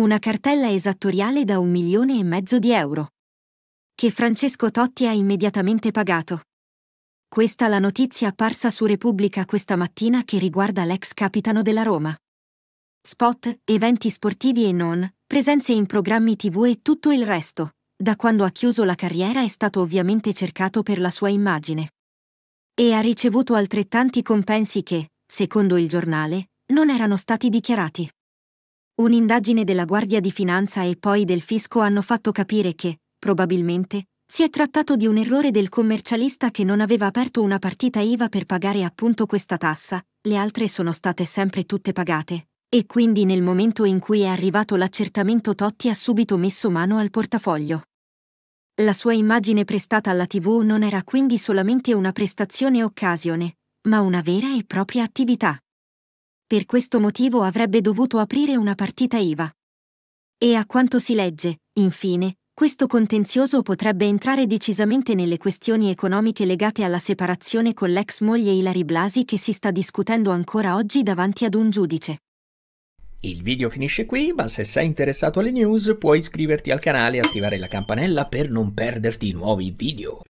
Una cartella esattoriale da un milione e mezzo di euro. Che Francesco Totti ha immediatamente pagato. Questa la notizia apparsa su Repubblica questa mattina che riguarda l'ex capitano della Roma. Spot, eventi sportivi e non, presenze in programmi tv e tutto il resto. Da quando ha chiuso la carriera è stato ovviamente cercato per la sua immagine. E ha ricevuto altrettanti compensi che, secondo il giornale, non erano stati dichiarati. Un'indagine della Guardia di Finanza e poi del fisco hanno fatto capire che, probabilmente, si è trattato di un errore del commercialista che non aveva aperto una partita IVA per pagare appunto questa tassa, le altre sono state sempre tutte pagate. E quindi nel momento in cui è arrivato l'accertamento Totti ha subito messo mano al portafoglio. La sua immagine prestata alla TV non era quindi solamente una prestazione occasione, ma una vera e propria attività. Per questo motivo avrebbe dovuto aprire una partita IVA. E a quanto si legge, infine, questo contenzioso potrebbe entrare decisamente nelle questioni economiche legate alla separazione con l'ex moglie Ilari Blasi che si sta discutendo ancora oggi davanti ad un giudice. Il video finisce qui, ma se sei interessato alle news puoi iscriverti al canale e attivare la campanella per non perderti i nuovi video.